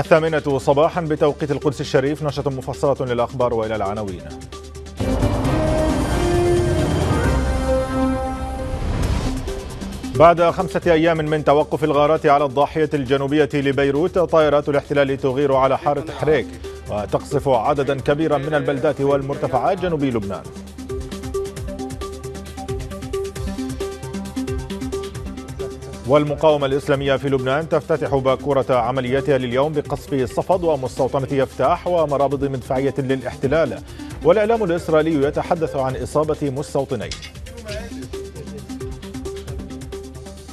الثامنة صباحا بتوقيت القدس الشريف نشرة مفصلة للأخبار وإلى العناوين بعد خمسة أيام من توقف الغارات على الضاحية الجنوبية لبيروت طائرات الاحتلال تغير على حارة حريك وتقصف عددا كبيرا من البلدات والمرتفعات جنوب لبنان والمقاومة الإسلامية في لبنان تفتتح باكورة عملياتها لليوم بقصف الصفد ومستوطنة يفتاح ومرابض مدفعية للاحتلال والإعلام الإسرائيلي يتحدث عن إصابة مستوطنين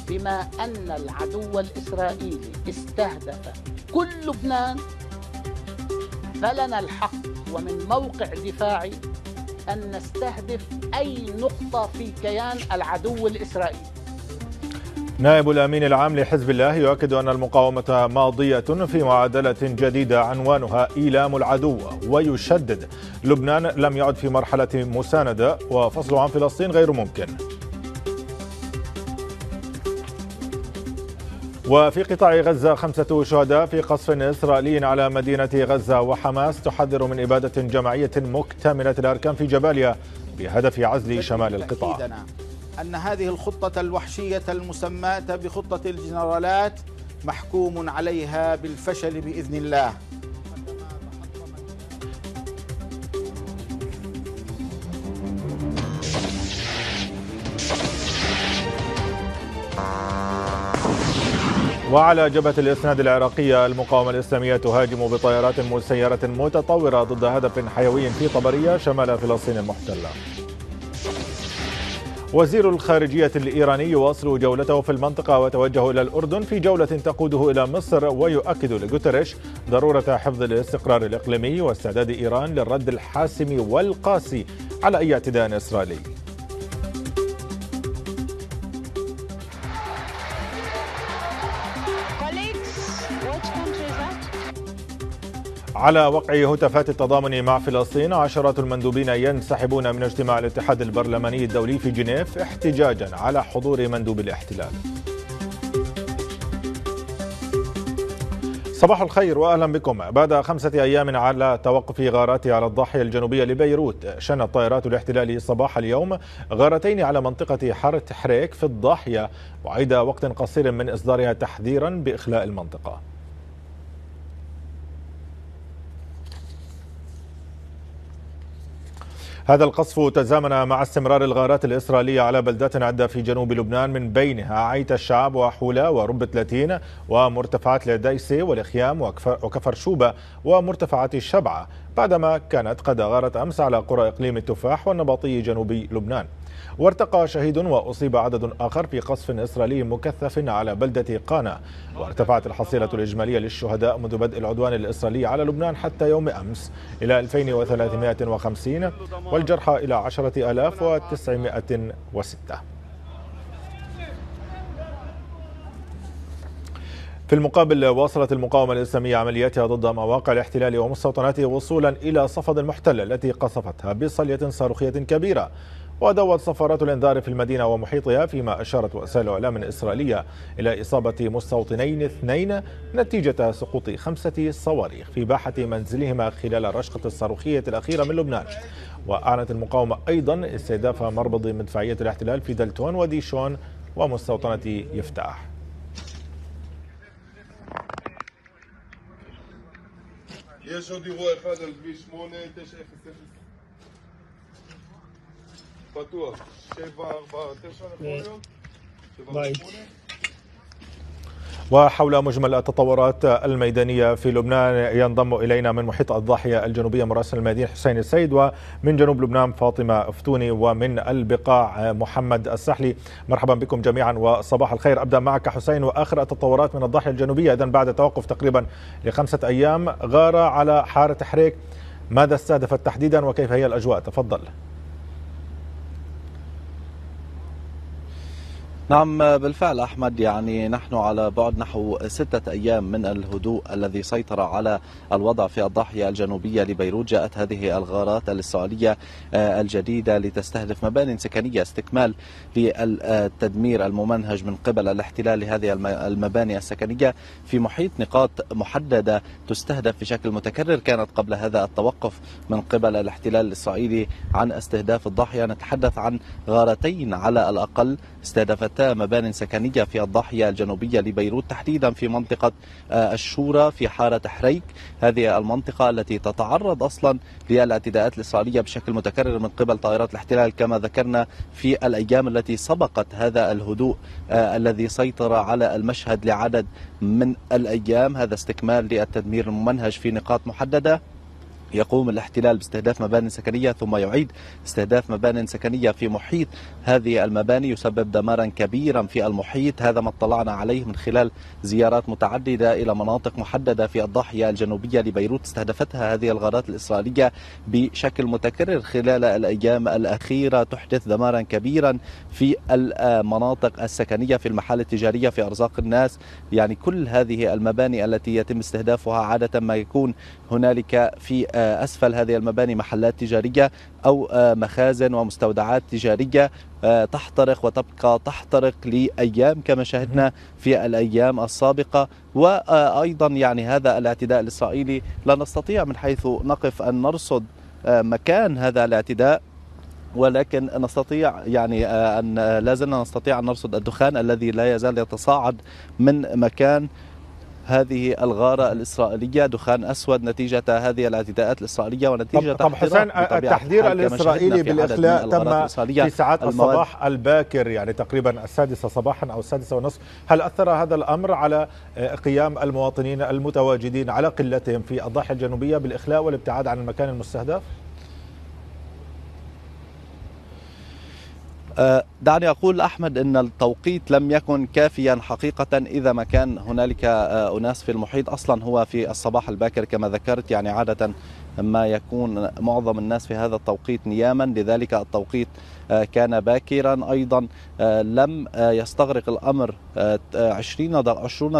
بما أن العدو الإسرائيلي استهدف كل لبنان فلنا الحق ومن موقع دفاعي أن نستهدف أي نقطة في كيان العدو الإسرائيلي نائب الامين العام لحزب الله يؤكد ان المقاومه ماضيه في معادله جديده عنوانها ايلام العدو ويشدد لبنان لم يعد في مرحله مسانده وفصل عن فلسطين غير ممكن. وفي قطاع غزة خمسة شهداء في قصف إسرائيلي على مدينة غزة وحماس تحذر من إبادة جماعية مكتملة الأركان في جباليا بهدف عزل شمال القطاع أن هذه الخطة الوحشية المسماة بخطة الجنرالات محكوم عليها بالفشل بإذن الله وعلى جبهة الإسناد العراقية المقاومة الإسلامية تهاجم بطائرات مسيرة متطورة ضد هدف حيوي في طبرية شمال فلسطين المحتلة وزير الخارجية الإيراني يواصل جولته في المنطقة وتوجه إلى الأردن في جولة تقوده إلى مصر ويؤكد لجوتريش ضرورة حفظ الاستقرار الإقليمي واستعداد إيران للرد الحاسم والقاسي على أي اعتداء إسرائيلي على وقع هتافات التضامن مع فلسطين عشرات المندوبين ينسحبون من اجتماع الاتحاد البرلماني الدولي في جنيف احتجاجا على حضور مندوب الاحتلال صباح الخير واهلا بكم بعد خمسه ايام على توقف غارات على الضاحيه الجنوبيه لبيروت شنت طائرات الاحتلال صباح اليوم غارتين على منطقه حاره حريك في الضاحيه وعيد وقت قصير من اصدارها تحذيرا باخلاء المنطقه هذا القصف تزامن مع استمرار الغارات الإسرائيلية على بلدات عدة في جنوب لبنان من بينها عيت الشعب وحولة ورب 30 ومرتفعات لديسي والخيام وكفر شوبة ومرتفعات الشبعة بعدما كانت قد غارت أمس على قرى إقليم التفاح والنبطي جنوب لبنان وارتقى شهيد وأصيب عدد آخر في قصف إسرائيلي مكثف على بلدة قانا وارتفعت الحصيلة الإجمالية للشهداء منذ بدء العدوان الإسرائيلي على لبنان حتى يوم أمس إلى 2350 والجرحى إلى 10906 في المقابل واصلت المقاومة الإسلامية عملياتها ضد مواقع الاحتلال ومستوطناته وصولا إلى صفد المحتلة التي قصفتها بصلية صاروخية كبيرة ودوت صفارات الانذار في المدينة ومحيطها فيما أشارت وسائل إعلام إسرائيلية إلى إصابة مستوطنين اثنين نتيجة سقوط خمسة صواريخ في باحة منزلهما خلال الرشقة الصاروخية الأخيرة من لبنان وأعلنت المقاومة أيضا استهداف مربض مدفعية الاحتلال في دلتون وديشون ومستوطنة يفتاح יש עוד אירוע אחד על כביש 8, 9 900 وحول مجمل التطورات الميدانية في لبنان ينضم إلينا من محيط الضاحية الجنوبية مراسل المدينة حسين السيد ومن جنوب لبنان فاطمة فتوني ومن البقاع محمد السحلي مرحبا بكم جميعا وصباح الخير أبدأ معك حسين وآخر التطورات من الضاحية الجنوبية إذا بعد توقف تقريبا لخمسة أيام غارة على حارة حريك ماذا استهدفت تحديدا وكيف هي الأجواء تفضل نعم بالفعل أحمد يعني نحن على بعد نحو ستة أيام من الهدوء الذي سيطر على الوضع في الضاحية الجنوبية لبيروت جاءت هذه الغارات الإسرائيلية آه، الجديدة لتستهدف مباني سكنية استكمال للتدمير الممنهج من قبل الاحتلال لهذه المباني السكنية في محيط نقاط محددة تستهدف بشكل متكرر كانت قبل هذا التوقف من قبل الاحتلال الإسرائيلي عن استهداف الضاحية نتحدث عن غارتين على الأقل استهدفتا مبان سكنية في الضاحية الجنوبية لبيروت تحديدا في منطقة آه، الشورى في حارة حريك هذه المنطقة التي تتعرض أصلا للاعتداءات الإسرائيلية بشكل متكرر من قبل طائرات الاحتلال كما ذكرنا في الأيام التي سبقت هذا الهدوء آه، الذي سيطر على المشهد لعدد من الأيام هذا استكمال للتدمير الممنهج في نقاط محددة يقوم الاحتلال باستهداف مباني سكنية ثم يعيد استهداف مباني سكنية في محيط هذه المباني يسبب دمارا كبيرا في المحيط هذا ما اطلعنا عليه من خلال زيارات متعددة إلى مناطق محددة في الضاحية الجنوبية لبيروت استهدفتها هذه الغارات الإسرائيلية بشكل متكرر خلال الأيام الأخيرة تحدث دمارا كبيرا في المناطق السكنية في المحال التجارية في أرزاق الناس يعني كل هذه المباني التي يتم استهدافها عادة ما يكون هنالك في آه، أسفل هذه المباني محلات تجارية أو آه، مخازن ومستودعات تجارية آه، تحترق وتبقى تحترق لأيام كما شاهدنا في الأيام السابقة وأيضا يعني هذا الاعتداء الإسرائيلي لا نستطيع من حيث نقف أن نرصد مكان هذا الاعتداء ولكن نستطيع يعني ان لا زلنا نستطيع ان نرصد الدخان الذي لا يزال يتصاعد من مكان هذه الغارة الإسرائيلية دخان أسود نتيجة هذه الاعتداءات الإسرائيلية ونتيجة طب, طب حسين التحذير الإسرائيلي بالإخلاء تم في ساعات الصباح الباكر يعني تقريبا السادسة صباحا أو السادسة ونصف هل أثر هذا الأمر على آه، قيام المواطنين المتواجدين على قلتهم في الضاحية الجنوبية بالإخلاء والابتعاد عن المكان المستهدف؟ آه، دعني أقول أحمد أن التوقيت لم يكن كافيا حقيقة إذا ما كان هنالك آه، أناس في المحيط أصلا هو في الصباح الباكر كما ذكرت يعني عادة ما يكون معظم الناس في هذا التوقيت نياما لذلك التوقيت آه، كان باكرا أيضا آه، لم آه، يستغرق الأمر 20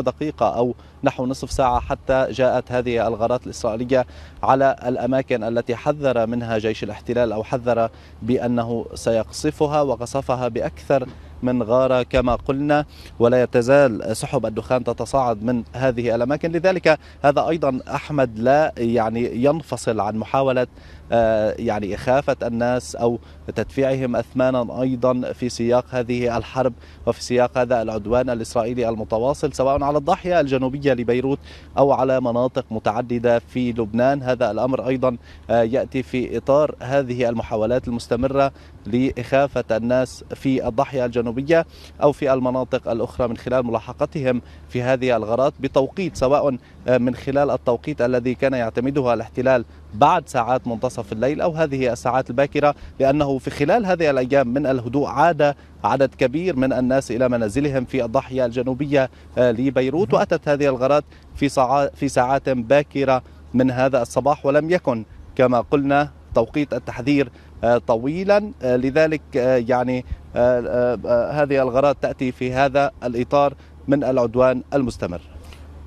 دقيقة أو نحو نصف ساعة حتى جاءت هذه الغارات الإسرائيلية على الأماكن التي حذر منها جيش الاحتلال أو حذر بأنه سيقصفها وقصفها بأكثر من غارة كما قلنا ولا تزال سحب الدخان تتصاعد من هذه الأماكن لذلك هذا أيضا أحمد لا يعني ينفصل عن محاولة آه، يعني إخافة الناس أو تدفيعهم أثمانا أيضا في سياق هذه الحرب وفي سياق هذا العدوان الإسرائيلي المتواصل سواء على الضاحية الجنوبية لبيروت أو على مناطق متعددة في لبنان هذا الأمر أيضا آه، يأتي في إطار هذه المحاولات المستمرة لإخافة الناس في الضاحية الجنوبية الجنوبية أو في المناطق الأخرى من خلال ملاحقتهم في هذه الغارات بتوقيت سواء آه، من خلال التوقيت الذي كان يعتمدها الاحتلال بعد ساعات منتصف الليل أو هذه الساعات الباكرة لأنه في خلال هذه الأيام من الهدوء عاد عدد كبير من الناس إلى منازلهم في الضاحية الجنوبية آه، لبيروت وأتت هذه الغارات في ساعات, في ساعات باكرة من هذا الصباح ولم يكن كما قلنا توقيت التحذير آه، طويلا لذلك يعني آه، آه، آه، هذه الغارات تأتي في هذا الإطار من العدوان المستمر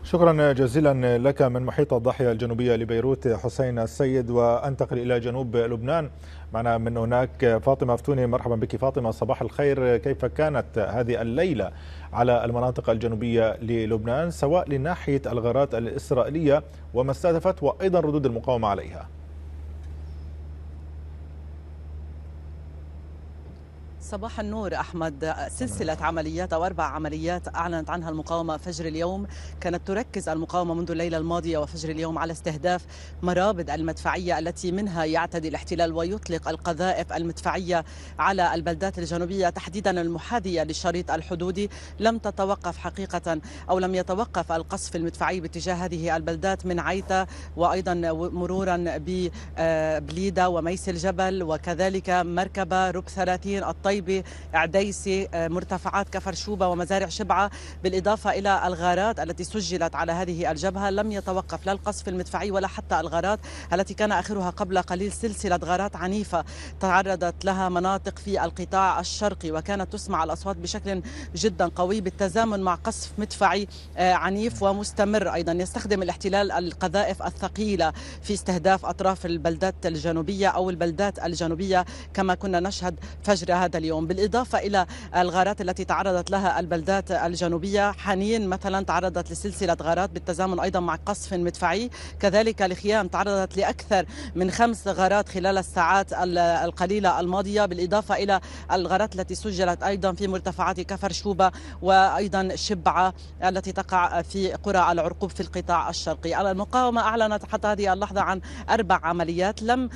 شكرا جزيلا لك من محيط الضاحية الجنوبية لبيروت حسين السيد وأنتقل إلى جنوب لبنان معنا من هناك فاطمة فتوني مرحبا بك فاطمة صباح الخير كيف كانت هذه الليلة على المناطق الجنوبية للبنان سواء لناحية الغارات الإسرائيلية وما استهدفت وأيضا ردود المقاومة عليها صباح النور أحمد سلسلة عمليات أو أربع عمليات أعلنت عنها المقاومة فجر اليوم كانت تركز المقاومة منذ الليلة الماضية وفجر اليوم على استهداف مرابد المدفعية التي منها يعتدي الاحتلال ويطلق القذائف المدفعية على البلدات الجنوبية تحديدا المحاذية للشريط الحدودي لم تتوقف حقيقة أو لم يتوقف القصف المدفعي باتجاه هذه البلدات من عيتا وأيضا مرورا ببليدة وميس الجبل وكذلك مركبة رب 30 الطيب قليبي عديسي آه، مرتفعات كفر شوبة ومزارع شبعة بالإضافة إلى الغارات التي سجلت على هذه الجبهة لم يتوقف لا القصف المدفعي ولا حتى الغارات التي كان آخرها قبل قليل سلسلة غارات عنيفة تعرضت لها مناطق في القطاع الشرقي وكانت تسمع الأصوات بشكل جدا قوي بالتزامن مع قصف مدفعي آه، عنيف ومستمر أيضا يستخدم الاحتلال القذائف الثقيلة في استهداف أطراف البلدات الجنوبية أو البلدات الجنوبية كما كنا نشهد فجر هذا اليوم اليوم بالإضافة إلى الغارات التي تعرضت لها البلدات الجنوبية حنين مثلا تعرضت لسلسلة غارات بالتزامن أيضا مع قصف مدفعي كذلك لخيام تعرضت لأكثر من خمس غارات خلال الساعات القليلة الماضية بالإضافة إلى الغارات التي سجلت أيضا في مرتفعات كفر شوبة وأيضا شبعة التي تقع في قرى العرقوب في القطاع الشرقي المقاومة أعلنت حتى هذه اللحظة عن أربع عمليات لم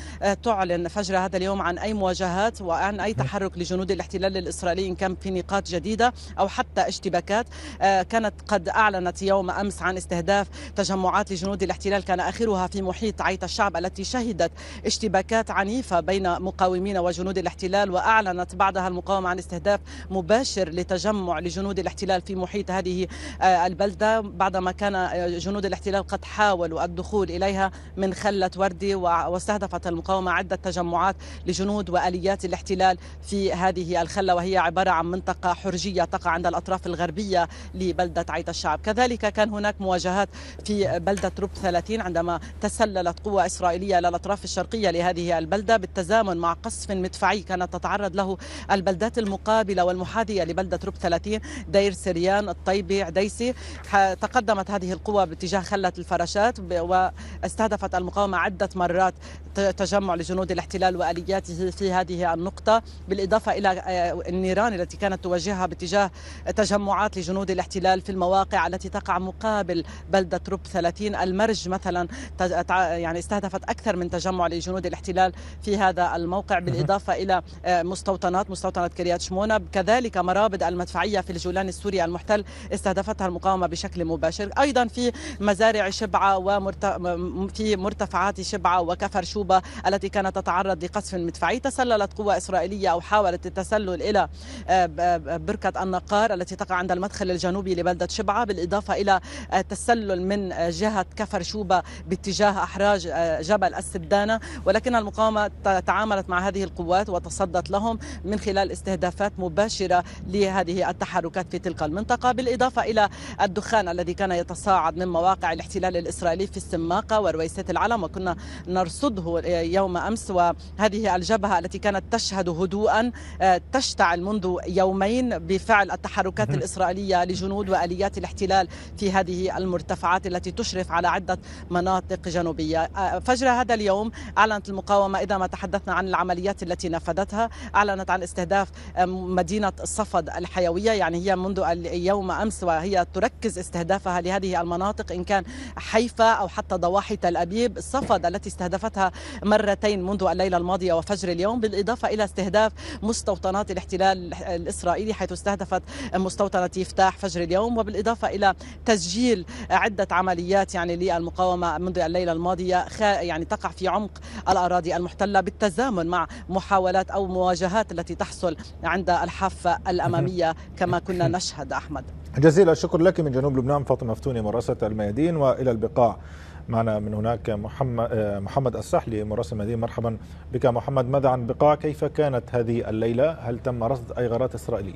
تعلن فجر هذا اليوم عن أي مواجهات وعن أي نعم. تحرك لجنود جنود الاحتلال الإسرائيلي إن كان في نقاط جديدة أو حتى اشتباكات آه، كانت قد أعلنت يوم أمس عن استهداف تجمعات لجنود الاحتلال كان آخرها في محيط عيت الشعب التي شهدت اشتباكات عنيفة بين مقاومين وجنود الاحتلال وأعلنت بعدها المقاومة عن استهداف مباشر لتجمع لجنود الاحتلال في محيط هذه آه، البلدة بعدما كان آه، جنود الاحتلال قد حاولوا الدخول إليها من خلة وردي واستهدفت المقاومة عدة تجمعات لجنود وآليات الاحتلال في هذه هذه الخلة وهي عبارة عن منطقة حرجية تقع عند الأطراف الغربية لبلدة عيد الشعب كذلك كان هناك مواجهات في بلدة رب 30 عندما تسللت قوة إسرائيلية إلى الأطراف الشرقية لهذه البلدة بالتزامن مع قصف مدفعي كانت تتعرض له البلدات المقابلة والمحاذية لبلدة رب 30 دير سريان الطيبة عديسي تقدمت هذه القوة باتجاه خلة الفراشات واستهدفت المقاومة عدة مرات تجمع لجنود الاحتلال وآلياته في هذه النقطة بالإضافة الى آه، النيران التي كانت توجهها باتجاه تجمعات لجنود الاحتلال في المواقع التي تقع مقابل بلده روب 30 المرج مثلا يعني استهدفت اكثر من تجمع لجنود الاحتلال في هذا الموقع بالاضافه الى آه، مستوطنات مستوطنه كريات شمونه كذلك مرابد المدفعيه في الجولان السوري المحتل استهدفتها المقاومه بشكل مباشر ايضا في مزارع شبعه وفي مرتفعات شبعه وكفر شوبه التي كانت تتعرض لقصف مدفعي تسللت قوة إسرائيلية أو حاولت التسلل إلى آه، آه، بركة النقار التي تقع عند المدخل الجنوبي لبلدة شبعة بالإضافة إلى آه، تسلل من جهة كفر شوبة باتجاه أحراج جبل السدانة ولكن المقاومة تعاملت مع هذه القوات وتصدت لهم من خلال استهدافات مباشرة لهذه التحركات في تلك المنطقة بالإضافة إلى الدخان الذي كان يتصاعد من مواقع الاحتلال الإسرائيلي في السماقة ورويسات العلم وكنا نرصده يوم أمس وهذه الجبهة التي كانت تشهد هدوءا آه، تشتعل منذ يومين بفعل التحركات الإسرائيلية لجنود وآليات الاحتلال في هذه المرتفعات التي تشرف على عدة مناطق جنوبية آه، فجر هذا اليوم أعلنت المقاومة إذا ما تحدثنا عن العمليات التي نفذتها أعلنت عن استهداف آه، مدينة الصفد الحيوية يعني هي منذ اليوم أمس وهي تركز استهدافها لهذه المناطق إن كان حيفا أو حتى ضواحي تل أبيب صفد التي استهدفتها مرتين منذ الليلة الماضية وفجر اليوم بالإضافة إلى استهداف مست مستوطنات الاحتلال الإسرائيلي حيث استهدفت مستوطنة يفتاح فجر اليوم وبالإضافة إلى تسجيل عدة عمليات يعني للمقاومة منذ الليلة الماضية يعني تقع في عمق الأراضي المحتلة بالتزامن مع محاولات أو مواجهات التي تحصل عند الحافة الأمامية كما كنا نشهد أحمد جزيل الشكر لك من جنوب لبنان فاطمة فتوني مراسة الميادين وإلى البقاع معنا من هناك محمد آه، محمد السحلي مراسل مدينة مرحبا بك محمد ماذا عن بقاع كيف كانت هذه الليلة هل تم رصد أي غارات إسرائيلية؟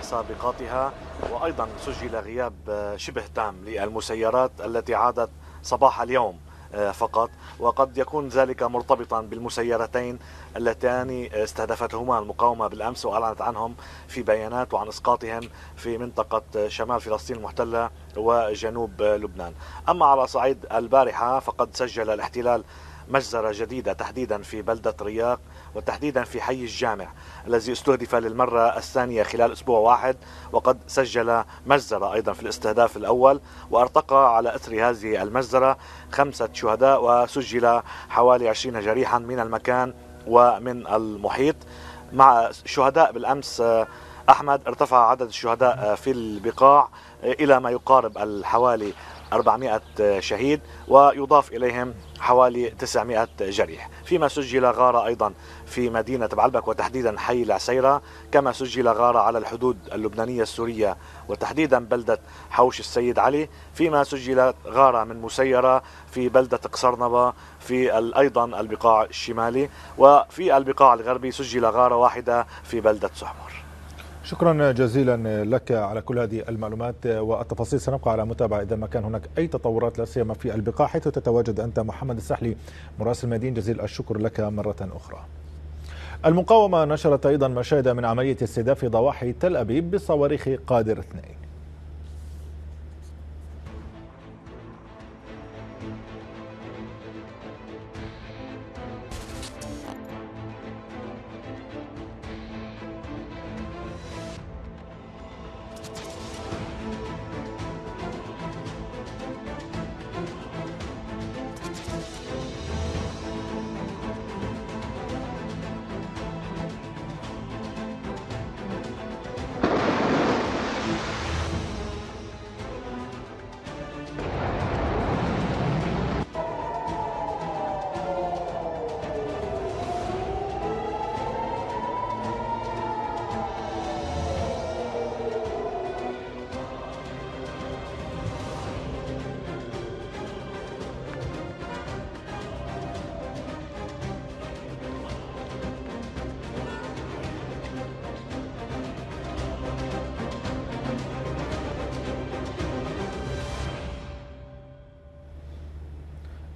بسابقاتها وأيضا سجل غياب شبه تام للمسيرات التي عادت صباح اليوم آه، فقط وقد يكون ذلك مرتبطا بالمسيرتين اللتان استهدفتهما المقاومة بالأمس وأعلنت عنهم في بيانات وعن إسقاطهم في منطقة شمال فلسطين المحتلة وجنوب لبنان أما على صعيد البارحة فقد سجل الاحتلال مجزرة جديدة تحديدا في بلدة رياق وتحديدا في حي الجامع الذي استهدف للمرة الثانية خلال أسبوع واحد وقد سجل مجزرة أيضا في الاستهداف الأول وارتقى على أثر هذه المجزرة خمسة شهداء وسجل حوالي عشرين جريحا من المكان ومن المحيط مع شهداء بالأمس أحمد ارتفع عدد الشهداء في البقاع إلى ما يقارب الحوالي 400 شهيد ويضاف إليهم حوالي 900 جريح فيما سجل غارة أيضا في مدينة بعلبك وتحديدا حي العسيرة كما سجل غارة على الحدود اللبنانية السورية وتحديدا بلدة حوش السيد علي فيما سجلت غارة من مسيرة في بلدة قصرنبة في أيضا البقاع الشمالي وفي البقاع الغربي سجل غارة واحدة في بلدة سحمر شكرا جزيلا لك على كل هذه المعلومات والتفاصيل سنبقى على متابعة إذا ما كان هناك أي تطورات لا سيما في البقاع حيث تتواجد أنت محمد السحلي مراسل مدين جزيل الشكر لك مرة أخرى المقاومة نشرت أيضا مشاهد من عملية استهداف ضواحي تل أبيب بصواريخ قادر اثنين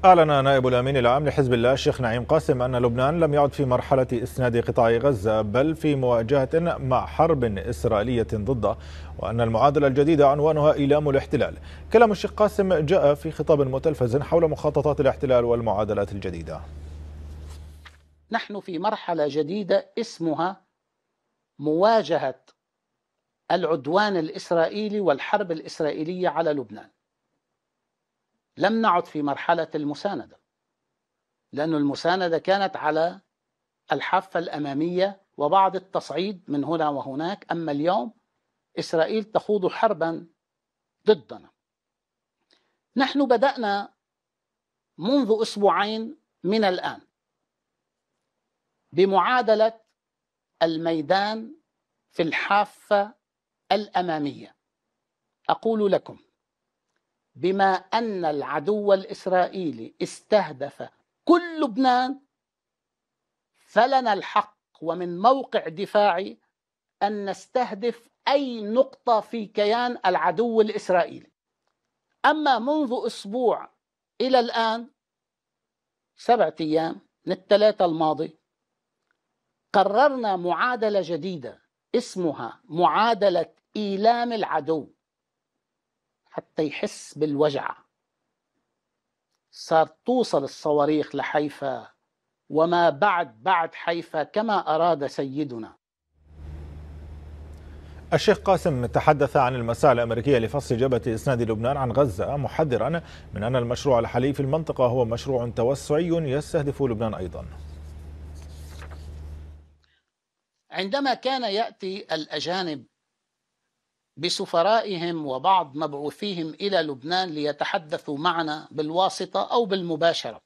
أعلن نائب الأمين العام لحزب الله الشيخ نعيم قاسم أن لبنان لم يعد في مرحلة إسناد قطاع غزة بل في مواجهة مع حرب إسرائيلية ضده وأن المعادلة الجديدة عنوانها إيلام الاحتلال كلام الشيخ قاسم جاء في خطاب متلفز حول مخططات الاحتلال والمعادلات الجديدة نحن في مرحلة جديدة اسمها مواجهة العدوان الإسرائيلي والحرب الإسرائيلية على لبنان لم نعد في مرحلة المساندة لأن المساندة كانت على الحافة الأمامية وبعض التصعيد من هنا وهناك أما اليوم إسرائيل تخوض حربا ضدنا نحن بدأنا منذ أسبوعين من الآن بمعادلة الميدان في الحافة الأمامية أقول لكم بما ان العدو الاسرائيلي استهدف كل لبنان فلنا الحق ومن موقع دفاعي ان نستهدف اي نقطه في كيان العدو الاسرائيلي اما منذ اسبوع الى الان سبعه ايام من الثلاثه الماضي قررنا معادله جديده اسمها معادله ايلام العدو حتى يحس بالوجع صار توصل الصواريخ لحيفا وما بعد بعد حيفا كما أراد سيدنا الشيخ قاسم تحدث عن المساعي الأمريكية لفصل جبهة إسناد لبنان عن غزة محذرا من أن المشروع الحالي في المنطقة هو مشروع توسعي يستهدف لبنان أيضا عندما كان يأتي الأجانب بسفرائهم وبعض مبعوثيهم الى لبنان ليتحدثوا معنا بالواسطه او بالمباشره.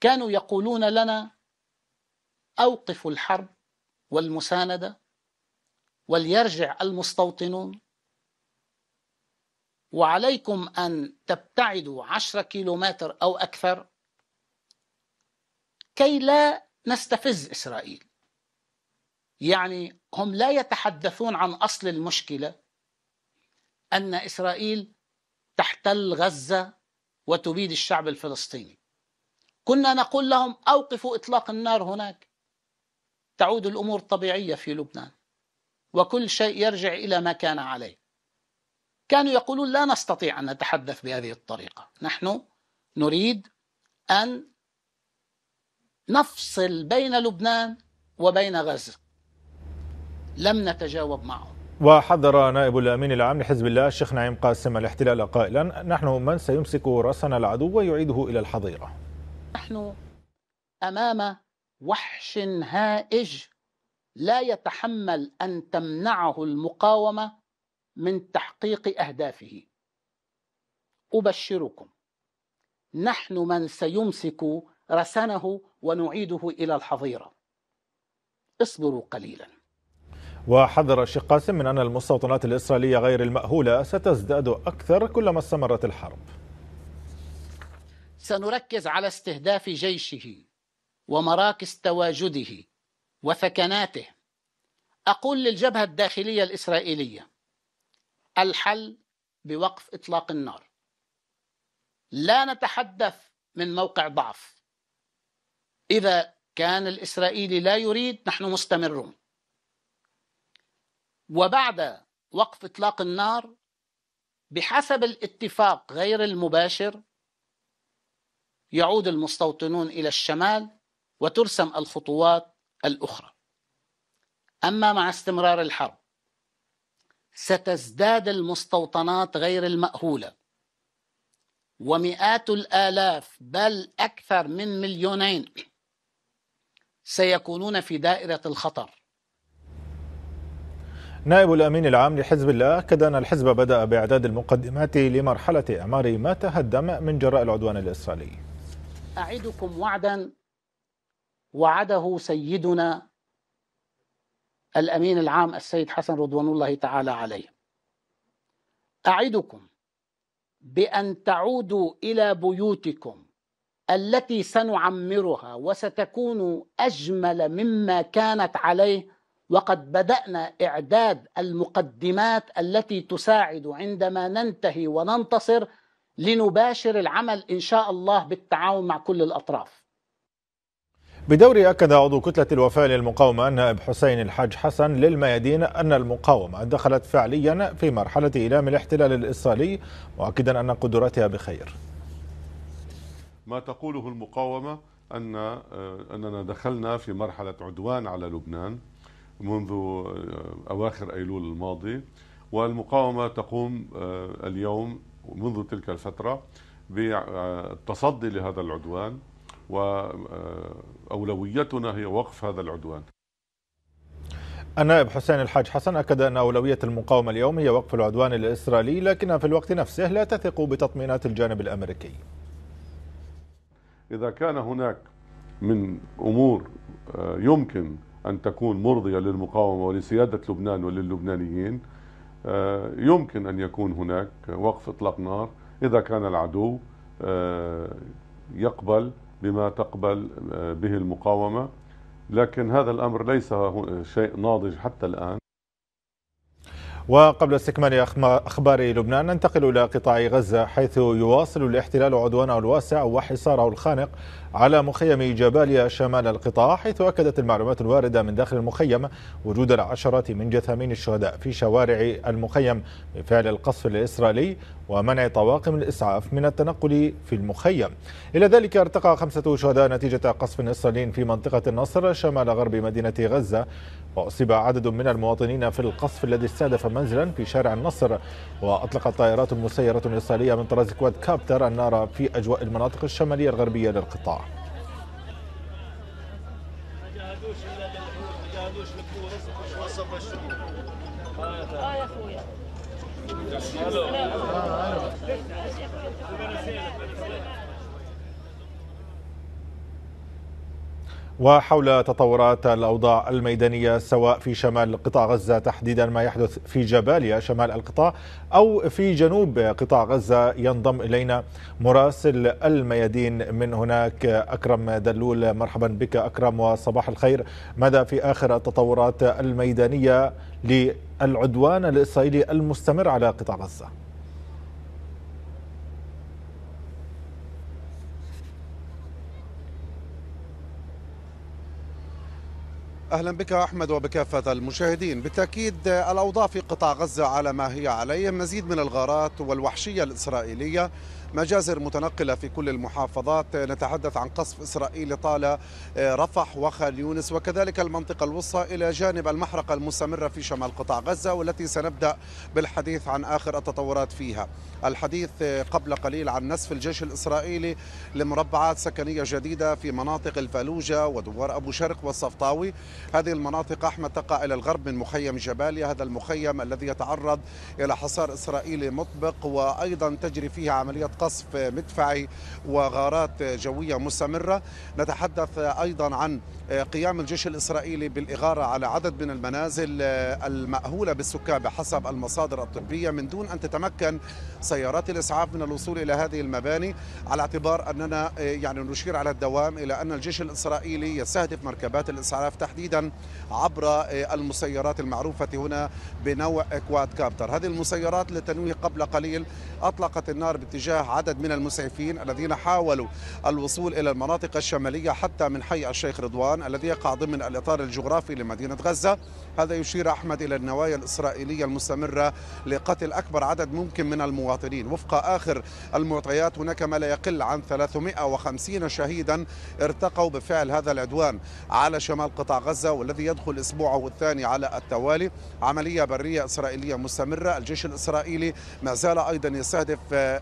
كانوا يقولون لنا: اوقفوا الحرب والمسانده وليرجع المستوطنون وعليكم ان تبتعدوا عشرة كيلومتر او اكثر كي لا نستفز اسرائيل يعني هم لا يتحدثون عن اصل المشكله ان اسرائيل تحتل غزه وتبيد الشعب الفلسطيني كنا نقول لهم اوقفوا اطلاق النار هناك تعود الامور طبيعيه في لبنان وكل شيء يرجع الى ما كان عليه كانوا يقولون لا نستطيع ان نتحدث بهذه الطريقه نحن نريد ان نفصل بين لبنان وبين غزه لم نتجاوب معهم وحذر نائب الامين العام لحزب الله الشيخ نعيم قاسم الاحتلال قائلا نحن من سيمسك راسنا العدو ويعيده الى الحظيره. نحن امام وحش هائج لا يتحمل ان تمنعه المقاومه من تحقيق اهدافه. ابشركم نحن من سيمسك رسنه ونعيده الى الحظيره. اصبروا قليلا. وحذر الشيخ قاسم من أن المستوطنات الإسرائيلية غير المأهولة ستزداد أكثر كلما استمرت الحرب سنركز على استهداف جيشه ومراكز تواجده وثكناته أقول للجبهة الداخلية الإسرائيلية الحل بوقف إطلاق النار لا نتحدث من موقع ضعف إذا كان الإسرائيلي لا يريد نحن مستمرون وبعد وقف اطلاق النار بحسب الاتفاق غير المباشر يعود المستوطنون الى الشمال وترسم الخطوات الاخرى اما مع استمرار الحرب ستزداد المستوطنات غير الماهوله ومئات الالاف بل اكثر من مليونين سيكونون في دائره الخطر نائب الأمين العام لحزب الله أكد أن الحزب بدأ بإعداد المقدمات لمرحلة إعمار ما تهدم من جراء العدوان الإسرائيلي أعدكم وعدا وعده سيدنا الأمين العام السيد حسن رضوان الله تعالى عليه أعدكم بأن تعودوا إلى بيوتكم التي سنعمرها وستكون أجمل مما كانت عليه وقد بدأنا إعداد المقدمات التي تساعد عندما ننتهي وننتصر لنباشر العمل إن شاء الله بالتعاون مع كل الأطراف بدوري أكد عضو كتلة الوفاء للمقاومة النائب حسين الحاج حسن للميادين أن المقاومة دخلت فعليا في مرحلة إيلام الاحتلال الإسرائيلي مؤكدا أن قدراتها بخير ما تقوله المقاومة أن آه، أننا دخلنا في مرحلة عدوان على لبنان منذ آه، أواخر أيلول الماضي والمقاومة تقوم آه، اليوم منذ تلك الفترة بالتصدي لهذا العدوان وأولويتنا آه، هي وقف هذا العدوان النائب حسين الحاج حسن أكد أن أولوية المقاومة اليوم هي وقف العدوان الإسرائيلي لكنها في الوقت نفسه لا تثق بتطمينات الجانب الأمريكي إذا كان هناك من أمور يمكن أن تكون مرضية للمقاومة ولسيادة لبنان وللبنانيين آه، يمكن أن يكون هناك وقف إطلاق نار إذا كان العدو آه، يقبل بما تقبل آه، به المقاومة لكن هذا الأمر ليس شيء ناضج حتى الآن وقبل استكمال أخبار لبنان ننتقل إلى قطاع غزة حيث يواصل الاحتلال عدوانه الواسع وحصاره الخانق على مخيم جباليا شمال القطاع حيث أكدت المعلومات الواردة من داخل المخيم وجود العشرات من جثامين الشهداء في شوارع المخيم بفعل القصف الإسرائيلي ومنع طواقم الإسعاف من التنقل في المخيم إلى ذلك ارتقى خمسة شهداء نتيجة قصف إسرائيلي في منطقة النصر شمال غرب مدينة غزة وأصيب عدد من المواطنين في القصف الذي استهدف منزلا في شارع النصر وأطلقت طائرات مسيرة إسرائيلية من طراز كواد كابتر النار في أجواء المناطق الشمالية الغربية للقطاع آه يا وحول تطورات الأوضاع الميدانية سواء في شمال قطاع غزة تحديدا ما يحدث في جباليا شمال القطاع أو في جنوب قطاع غزة ينضم إلينا مراسل الميادين من هناك أكرم دلول مرحبا بك أكرم وصباح الخير ماذا في آخر التطورات الميدانية للعدوان الإسرائيلي المستمر على قطاع غزة؟ اهلا بك احمد وبكافه المشاهدين، بالتاكيد الاوضاع في قطاع غزه على ما هي عليه، مزيد من الغارات والوحشيه الاسرائيليه مجازر متنقلة في كل المحافظات نتحدث عن قصف إسرائيلي طال آه، رفح وخان يونس وكذلك المنطقة الوسطى إلى جانب المحرقة المستمرة في شمال قطاع غزة والتي سنبدأ بالحديث عن آخر التطورات فيها الحديث آه، قبل قليل عن نسف الجيش الإسرائيلي لمربعات سكنية جديدة في مناطق الفالوجة ودوار أبو شرق والصفطاوي هذه المناطق أحمد تقع إلى الغرب من مخيم جباليا هذا المخيم الذي يتعرض إلى حصار إسرائيلي مطبق وأيضا تجري فيه عملية قصف مدفعي وغارات جوية مستمرة نتحدث أيضا عن قيام الجيش الإسرائيلي بالإغارة على عدد من المنازل آه، المأهولة بالسكان بحسب المصادر الطبية من دون أن تتمكن سيارات الإسعاف من الوصول إلى هذه المباني على اعتبار أننا آه، يعني نشير على الدوام إلى أن الجيش الإسرائيلي يستهدف مركبات الإسعاف تحديدا عبر آه، المسيرات المعروفة هنا بنوع كواد كابتر هذه المسيرات لتنويه قبل قليل أطلقت النار باتجاه عدد من المسعفين الذين حاولوا الوصول إلى المناطق الشمالية حتى من حي الشيخ رضوان طبعا الذي يقع ضمن الإطار الجغرافي لمدينة غزة هذا يشير أحمد إلى النوايا الإسرائيلية المستمرة لقتل أكبر عدد ممكن من المواطنين وفق آخر المعطيات هناك ما لا يقل عن 350 شهيدا ارتقوا بفعل هذا العدوان على شمال قطاع غزة والذي يدخل أسبوعه الثاني على التوالي عملية برية إسرائيلية مستمرة الجيش الإسرائيلي ما زال أيضا يستهدف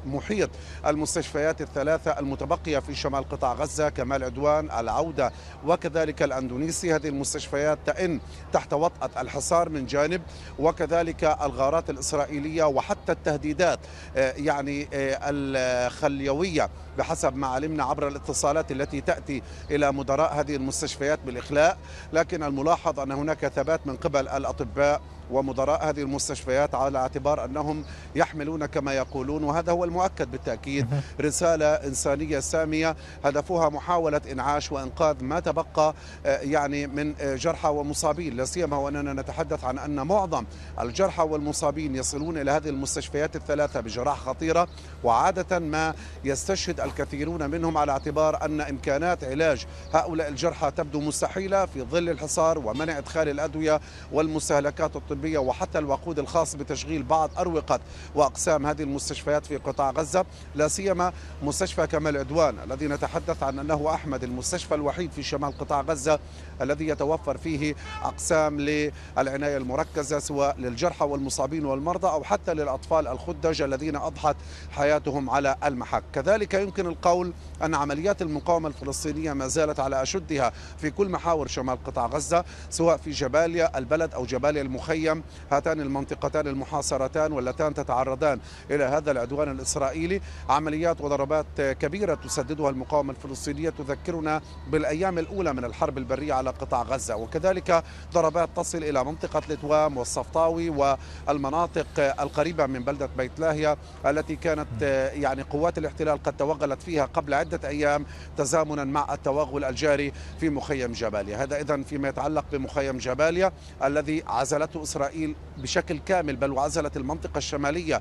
محيط المستشفيات الثلاثة المتبقية في شمال قطاع غزة كمال عدوان العودة وكذلك كذلك الأندونيسي هذه المستشفيات تئن تحت وطأة الحصار من جانب وكذلك الغارات الإسرائيلية وحتى التهديدات آه، يعني آه، الخليوية بحسب ما علمنا عبر الاتصالات التي تأتي إلى مدراء هذه المستشفيات بالإخلاء لكن الملاحظ أن هناك ثبات من قبل الأطباء ومدراء هذه المستشفيات على اعتبار انهم يحملون كما يقولون وهذا هو المؤكد بالتاكيد رساله انسانيه ساميه هدفها محاوله انعاش وانقاذ ما تبقى آه، يعني من آه، جرحى ومصابين لا سيما واننا نتحدث عن ان معظم الجرحى والمصابين يصلون الى هذه المستشفيات الثلاثه بجراح خطيره وعاده ما يستشهد الكثيرون منهم على اعتبار أن إمكانات علاج هؤلاء الجرحى تبدو مستحيلة في ظل الحصار ومنع إدخال الأدوية والمستهلكات الطبية وحتى الوقود الخاص بتشغيل بعض أروقة وأقسام هذه المستشفيات في قطاع غزة لا سيما مستشفى كمال عدوان الذي نتحدث عن أنه أحمد المستشفى الوحيد في شمال قطاع غزة الذي يتوفر فيه أقسام للعناية المركزة سواء للجرحى والمصابين والمرضى أو حتى للأطفال الخدج الذين أضحت حياتهم على المحك كذلك يمكن يمكن القول أن عمليات المقاومة الفلسطينية ما زالت على أشدها في كل محاور شمال قطاع غزة سواء في جباليا البلد أو جباليا المخيم هاتان المنطقتان المحاصرتان واللتان تتعرضان إلى هذا العدوان الإسرائيلي عمليات وضربات كبيرة تسددها المقاومة الفلسطينية تذكرنا بالأيام الأولى من الحرب البرية على قطاع غزة وكذلك ضربات تصل إلى منطقة لتوام والصفطاوي والمناطق القريبة من بلدة بيت لاهيا التي كانت يعني قوات الاحتلال قد توغلت انتقلت فيها قبل عدة أيام تزامنا مع التوغل الجاري في مخيم جباليا هذا إذا فيما يتعلق بمخيم جباليا الذي عزلته إسرائيل بشكل كامل بل وعزلت المنطقة الشمالية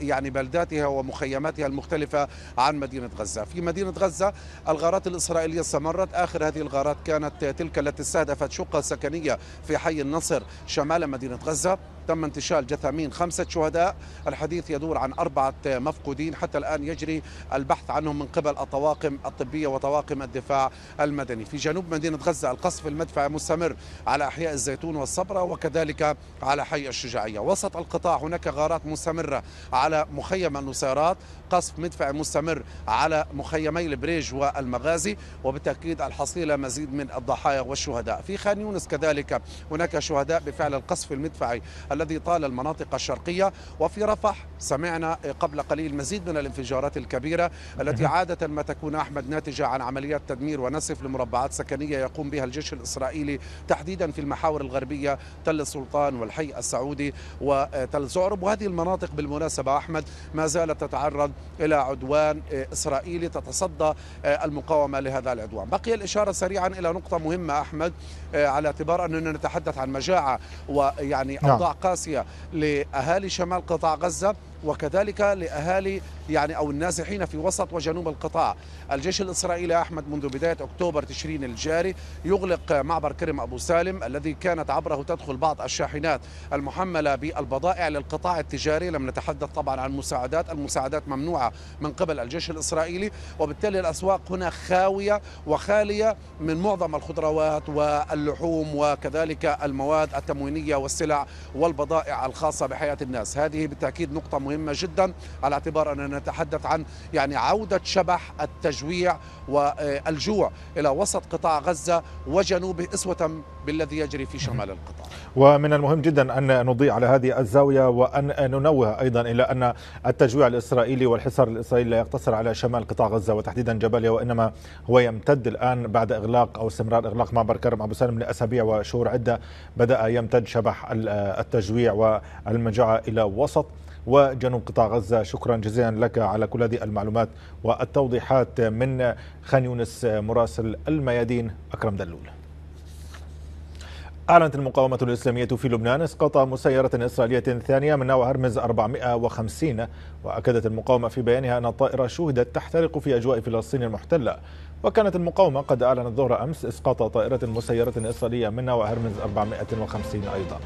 يعني بلداتها ومخيماتها المختلفة عن مدينة غزة في مدينة غزة الغارات الإسرائيلية استمرت آخر هذه الغارات كانت تلك التي استهدفت شقة سكنية في حي النصر شمال مدينة غزة تم انتشال جثامين خمسة شهداء الحديث يدور عن أربعة مفقودين حتى الآن يجري البحث عنهم من قبل الطواقم الطبية وطواقم الدفاع المدني في جنوب مدينة غزة القصف المدفع مستمر على أحياء الزيتون والصبرة وكذلك على حي الشجاعية وسط القطاع هناك غارات مستمرة على مخيم النصيرات قصف مدفع مستمر على مخيمي البريج والمغازي وبالتأكيد الحصيلة مزيد من الضحايا والشهداء في خان يونس كذلك هناك شهداء بفعل القصف المدفعي الذي طال المناطق الشرقية وفي رفح سمعنا قبل قليل مزيد من الانفجارات الكبيرة التي عادة ما تكون أحمد ناتجة عن عمليات تدمير ونسف لمربعات سكنية يقوم بها الجيش الإسرائيلي تحديدا في المحاور الغربية تل السلطان والحي السعودي وتل زعرب وهذه المناطق بالمناسبة أحمد ما زالت تتعرض إلى عدوان إسرائيلي تتصدى المقاومة لهذا العدوان بقي الإشارة سريعا إلى نقطة مهمة أحمد على اعتبار أننا نتحدث عن مجاعة ويعني نعم. أوضاع قاسية لأهالي شمال قطاع غزة وكذلك لأهالي يعني أو النازحين في وسط وجنوب القطاع الجيش الإسرائيلي أحمد منذ بداية أكتوبر تشرين الجاري يغلق معبر كرم أبو سالم الذي كانت عبره تدخل بعض الشاحنات المحملة بالبضائع للقطاع التجاري لم نتحدث طبعا عن المساعدات المساعدات ممنوعة من قبل الجيش الإسرائيلي وبالتالي الأسواق هنا خاوية وخالية من معظم الخضروات واللحوم وكذلك المواد التموينية والسلع والبضائع الخاصة بحياة الناس هذه بالتأكيد نقطة مهمة مهمة جدا على اعتبار أننا نتحدث عن يعني عودة شبح التجويع والجوع إلى وسط قطاع غزة وجنوبه إسوة بالذي يجري في شمال القطاع ومن المهم جدا أن نضيء على هذه الزاوية وأن ننوه أيضا إلى أن التجويع الإسرائيلي والحصار الإسرائيلي لا يقتصر على شمال قطاع غزة وتحديدا جباليا وإنما هو يمتد الآن بعد إغلاق أو استمرار إغلاق معبر كرم أبو سالم لأسابيع وشهور عدة بدأ يمتد شبح التجويع والمجاعة إلى وسط وجنوب قطاع غزة شكرا جزيلا لك على كل هذه المعلومات والتوضيحات من خان يونس مراسل الميادين أكرم دلول أعلنت المقاومة الإسلامية في لبنان إسقاط مسيرة إسرائيلية ثانية من نوع هرمز 450 وأكدت المقاومة في بيانها أن الطائرة شوهدت تحترق في أجواء فلسطين المحتلة وكانت المقاومة قد أعلنت ظهر أمس إسقاط طائرة مسيرة إسرائيلية من نوع هرمز 450 أيضا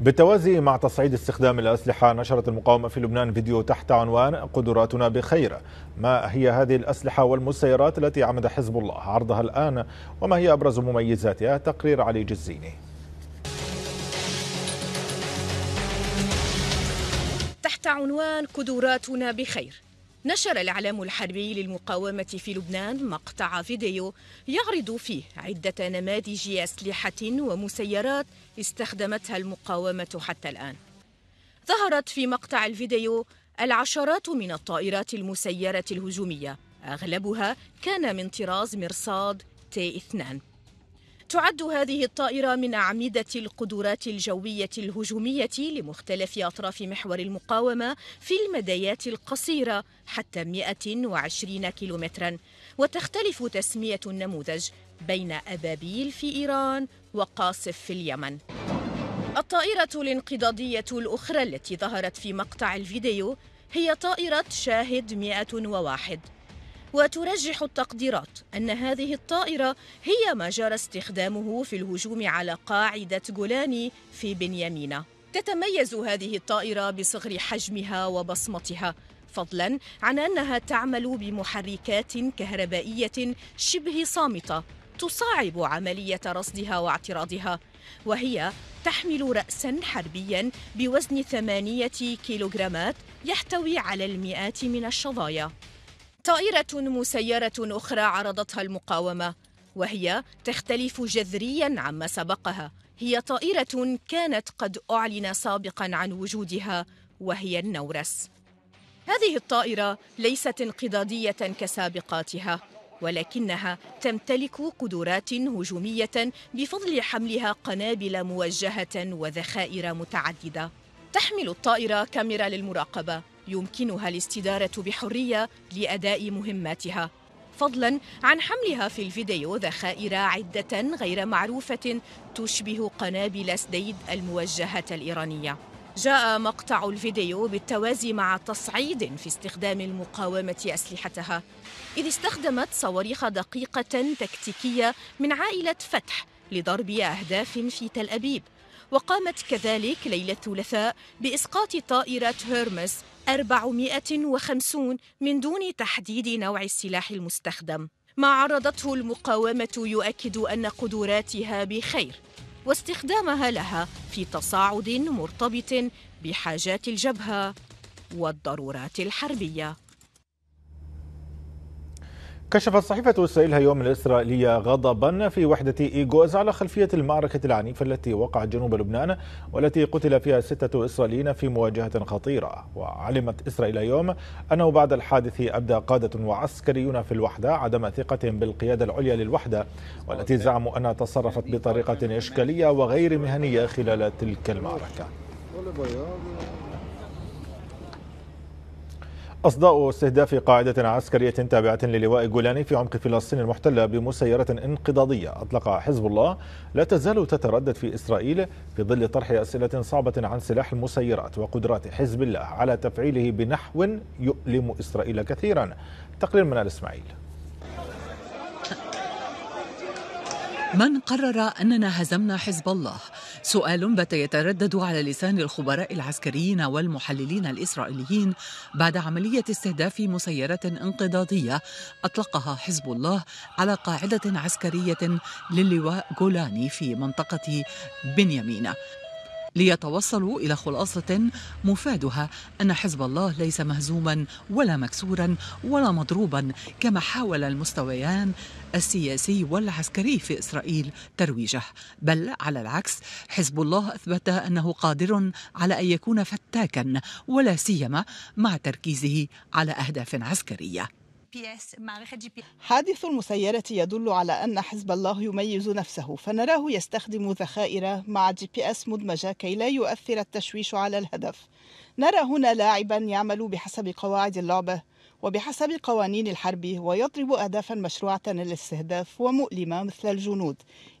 بالتوازي مع تصعيد استخدام الأسلحة نشرت المقاومة في لبنان فيديو تحت عنوان قدراتنا بخير ما هي هذه الأسلحة والمسيرات التي عمد حزب الله عرضها الآن وما هي أبرز مميزاتها تقرير علي جزيني تحت عنوان قدراتنا بخير نشر الإعلام الحربي للمقاومة في لبنان مقطع فيديو يعرض فيه عدة نماذج أسلحة ومسيرات استخدمتها المقاومة حتى الآن. ظهرت في مقطع الفيديو العشرات من الطائرات المسيرة الهجومية، أغلبها كان من طراز مرصاد تي 2 تعد هذه الطائرة من أعمدة القدرات الجوية الهجومية لمختلف أطراف محور المقاومة في المدايات القصيرة حتى 120 كيلومترا وتختلف تسمية النموذج بين أبابيل في إيران وقاصف في اليمن الطائرة الانقضاضية الأخرى التي ظهرت في مقطع الفيديو هي طائرة شاهد 101 وترجح التقديرات أن هذه الطائرة هي ما جرى استخدامه في الهجوم على قاعدة جولاني في بنيامينا تتميز هذه الطائرة بصغر حجمها وبصمتها فضلا عن أنها تعمل بمحركات كهربائية شبه صامتة تصعب عملية رصدها واعتراضها وهي تحمل رأسا حربيا بوزن ثمانية كيلوغرامات يحتوي على المئات من الشظايا طائرة مسيرة أخرى عرضتها المقاومة وهي تختلف جذريا عما سبقها هي طائرة كانت قد أعلن سابقا عن وجودها وهي النورس هذه الطائرة ليست انقضاضية كسابقاتها ولكنها تمتلك قدرات هجومية بفضل حملها قنابل موجهة وذخائر متعددة تحمل الطائرة كاميرا للمراقبة يمكنها الاستدارة بحرية لأداء مهماتها فضلا عن حملها في الفيديو ذخائر عدة غير معروفة تشبه قنابل سديد الموجهة الإيرانية جاء مقطع الفيديو بالتوازي مع تصعيد في استخدام المقاومة أسلحتها إذ استخدمت صواريخ دقيقة تكتيكية من عائلة فتح لضرب أهداف في تل أبيب وقامت كذلك ليلة الثلاثاء بإسقاط طائرة هيرمس 450 من دون تحديد نوع السلاح المستخدم ما عرضته المقاومة يؤكد أن قدراتها بخير واستخدامها لها في تصاعد مرتبط بحاجات الجبهة والضرورات الحربية كشفت صحيفة إسرائيل هيوم الإسرائيلية غضبا في وحدة إيغوز على خلفية المعركة العنيفة التي وقعت جنوب لبنان والتي قتل فيها ستة إسرائيليين في مواجهة خطيرة وعلمت إسرائيل يوم أنه بعد الحادث أبدى قادة وعسكريون في الوحدة عدم ثقتهم بالقيادة العليا للوحدة والتي زعموا أنها تصرفت بطريقة إشكالية وغير مهنية خلال تلك المعركة أصداء استهداف قاعدة عسكرية تابعة للواء جولاني في عمق فلسطين المحتلة بمسيرة انقضاضية أطلق حزب الله لا تزال تتردد في إسرائيل في ظل طرح أسئلة صعبة عن سلاح المسيرات وقدرات حزب الله على تفعيله بنحو يؤلم إسرائيل كثيرا تقرير من الإسماعيل من قرر أننا هزمنا حزب الله؟ سؤال بات يتردد على لسان الخبراء العسكريين والمحللين الإسرائيليين بعد عملية استهداف مسيرة انقضاضية أطلقها حزب الله على قاعدة عسكرية للواء جولاني في منطقة بنيامينا ليتوصلوا إلى خلاصة مفادها أن حزب الله ليس مهزوما ولا مكسورا ولا مضروبا كما حاول المستويان السياسي والعسكري في إسرائيل ترويجه بل على العكس حزب الله أثبت أنه قادر على أن يكون فتاكا ولا سيما مع تركيزه على أهداف عسكرية حادث المسيرة يدل على أن حزب الله يميز نفسه فنراه يستخدم ذخائر مع جي بي اس مدمجة كي لا يؤثر التشويش على الهدف نرى هنا لاعبا يعمل بحسب قواعد اللعبة وبحسب قوانين الحرب ويضرب أهدافا مشروعة للاستهداف ومؤلمة مثل الجنود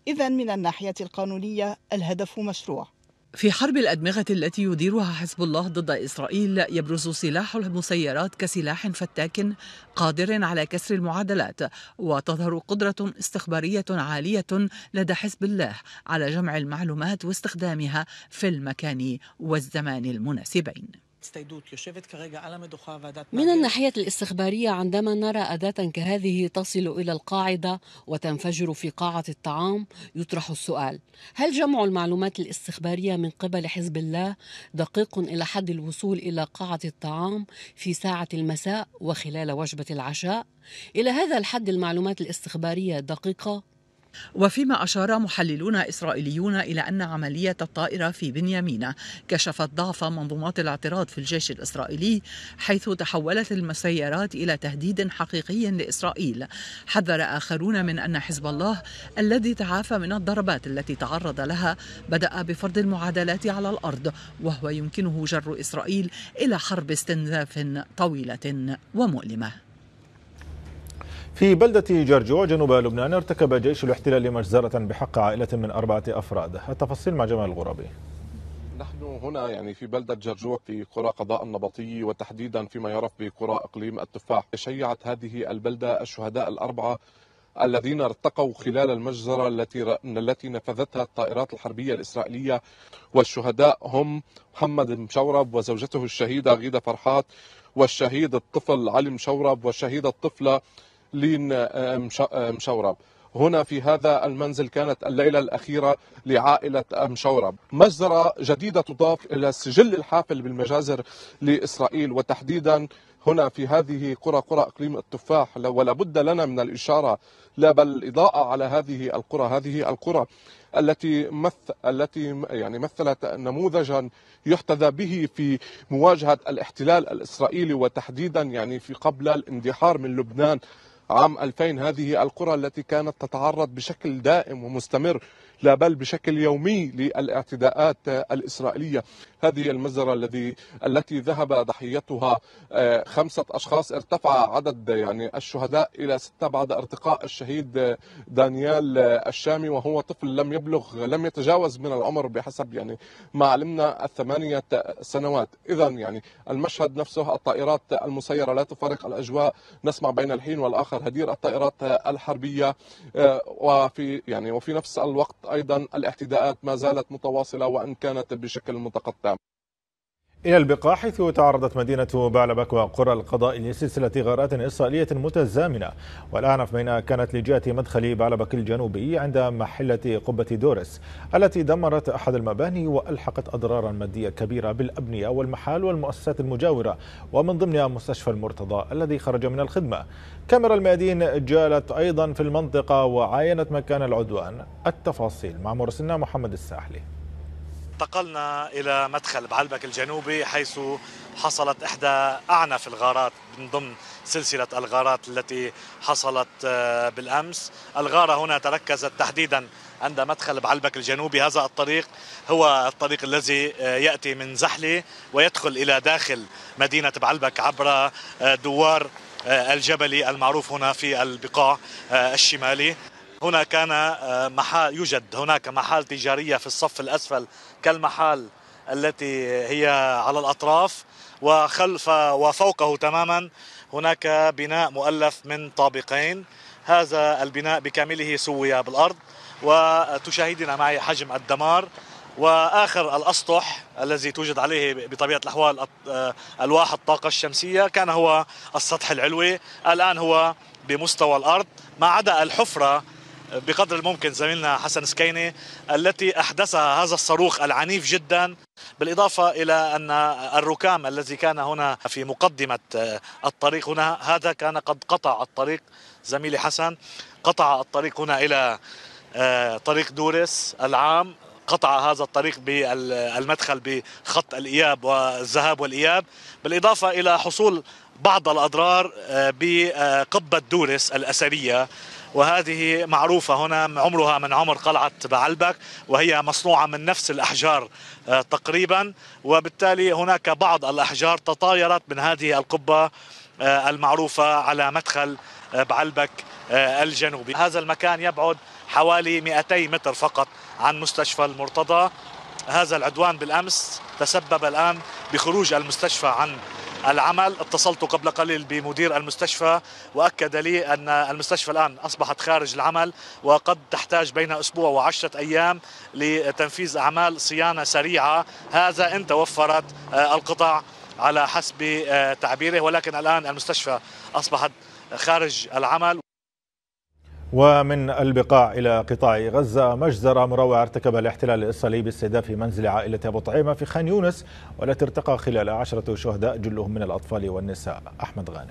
إذا من الناحية القانونية الهدف مشروع في حرب الأدمغة التي يديرها حزب الله ضد إسرائيل يبرز سلاح المسيرات كسلاح فتاك قادر على كسر المعادلات وتظهر قدرة استخبارية عالية لدى حزب الله على جمع المعلومات واستخدامها في المكان والزمان المناسبين من الناحية الاستخبارية عندما نرى أداة كهذه تصل إلى القاعدة وتنفجر في قاعة الطعام يطرح السؤال هل جمع المعلومات الاستخبارية من قبل حزب الله دقيق إلى حد الوصول إلى قاعة الطعام في ساعة المساء وخلال وجبة العشاء؟ إلى هذا الحد المعلومات الاستخبارية دقيقة وفيما أشار محللون إسرائيليون إلى أن عملية الطائرة في بنيامين كشفت ضعف منظومات الاعتراض في الجيش الإسرائيلي حيث تحولت المسيرات إلى تهديد حقيقي لإسرائيل حذر آخرون من أن حزب الله الذي تعافى من الضربات التي تعرض لها بدأ بفرض المعادلات على الأرض وهو يمكنه جر إسرائيل إلى حرب استنزاف طويلة ومؤلمة في بلدة جرجوا جنوب لبنان ارتكب جيش الاحتلال مجزرة بحق عائلة من أربعة أفراد التفاصيل مع جمال الغرابي نحن هنا يعني في بلدة جرجوع في قرى قضاء النبطي وتحديدا فيما يعرف بقرى إقليم التفاح شيعت هذه البلدة الشهداء الأربعة الذين ارتقوا خلال المجزرة التي التي نفذتها الطائرات الحربية الإسرائيلية والشهداء هم محمد مشورب وزوجته الشهيدة غيدة فرحات والشهيد الطفل علي مشورب والشهيدة الطفلة لين آه، آه، مشورب هنا في هذا المنزل كانت الليلة الأخيرة لعائلة مشورب مجزرة جديدة تضاف إلى السجل الحافل بالمجازر لإسرائيل وتحديدا هنا في هذه قرى قرى اقليم التفاح ولا بد لنا من الاشاره لا بل الاضاءه على هذه القرى هذه القرى التي مث التي يعني مثلت نموذجا يحتذى به في مواجهه الاحتلال الاسرائيلي وتحديدا يعني في قبل الاندحار من لبنان عام 2000 هذه القرى التي كانت تتعرض بشكل دائم ومستمر لا بل بشكل يومي للاعتداءات الإسرائيلية هذه المزرة الذي التي ذهب ضحيتها آه، خمسة أشخاص ارتفع عدد يعني الشهداء إلى ستة بعد ارتقاء الشهيد آه، دانيال آه، الشامي وهو طفل لم يبلغ لم يتجاوز من العمر بحسب يعني ما علمنا الثمانية سنوات إذا يعني المشهد نفسه الطائرات المسيرة لا تفارق الأجواء نسمع بين الحين والآخر هدير الطائرات الحربية وفي يعني وفي نفس الوقت أيضا الاعتداءات ما زالت متواصلة وإن كانت بشكل متقطع إلى البقاع حيث تعرضت مدينة بعلبك وقرى القضاء لسلسلة غارات إسرائيلية متزامنة والأعنف منها كانت لجهة مدخل بعلبك الجنوبي عند محلة قبة دورس التي دمرت أحد المباني وألحقت أضرارا مادية كبيرة بالأبنية والمحال والمؤسسات المجاورة ومن ضمنها مستشفى المرتضى الذي خرج من الخدمة كاميرا الميادين جالت أيضا في المنطقة وعاينت مكان العدوان التفاصيل مع مرسلنا محمد الساحلي انتقلنا إلى مدخل بعلبك الجنوبي حيث حصلت إحدى أعنف الغارات من ضمن سلسلة الغارات التي حصلت آه، بالأمس الغارة هنا تركزت تحديدا عند مدخل بعلبك الجنوبي هذا الطريق هو الطريق الذي آه، يأتي من زحلة ويدخل إلى داخل مدينة بعلبك عبر آه، دوار الجبلي المعروف هنا في البقاع الشمالي هنا كان محل يوجد هناك محال تجارية في الصف الأسفل كالمحال التي هي على الأطراف وخلف وفوقه تماما هناك بناء مؤلف من طابقين هذا البناء بكامله سوي بالأرض وتشاهدين معي حجم الدمار واخر الاسطح الذي توجد عليه بطبيعه الاحوال آه، الواح الطاقه الشمسيه كان هو السطح العلوي الان هو بمستوى الارض ما عدا الحفره بقدر الممكن زميلنا حسن سكيني التي أحدثها هذا الصاروخ العنيف جدا بالإضافة إلى أن الركام الذي كان هنا في مقدمة آه، الطريق هنا هذا كان قد قطع الطريق زميلي حسن قطع الطريق هنا إلى آه، طريق دورس العام قطع هذا الطريق بالمدخل بخط الإياب والذهاب والإياب بالإضافة إلى حصول بعض الأضرار آه، بقبة دورس الأثرية وهذه معروفة هنا عمرها من عمر قلعة بعلبك وهي مصنوعة من نفس الأحجار آه، تقريبا وبالتالي هناك بعض الأحجار تطايرت من هذه القبة آه، المعروفة على مدخل آه، بعلبك الجنوبي هذا المكان يبعد حوالي 200 متر فقط عن مستشفى المرتضى هذا العدوان بالأمس تسبب الآن بخروج المستشفى عن العمل اتصلت قبل قليل بمدير المستشفى وأكد لي أن المستشفى الآن أصبحت خارج العمل وقد تحتاج بين أسبوع وعشرة أيام لتنفيذ أعمال صيانة سريعة هذا إن توفرت آه، القطع على حسب آه، تعبيره ولكن الآن المستشفى أصبحت خارج العمل ومن البقاع إلى قطاع غزة مجزرة مروعة ارتكب الاحتلال الإسرائيلي باستهداف منزل عائلة أبو طعيمة في خان يونس والتي ارتقى خلال عشرة شهداء جلهم من الأطفال والنساء أحمد غانم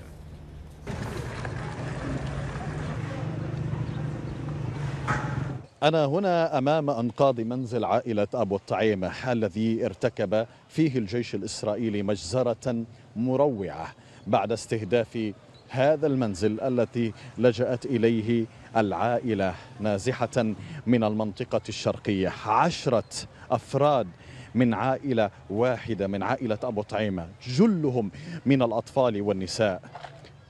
أنا هنا أمام أنقاض منزل عائلة أبو الطعيمة الذي ارتكب فيه الجيش الإسرائيلي مجزرة مروعة بعد استهداف هذا المنزل التي لجأت إليه العائلة نازحة من المنطقة الشرقية عشرة أفراد من عائلة واحدة من عائلة أبو طعيمة جلهم من الأطفال والنساء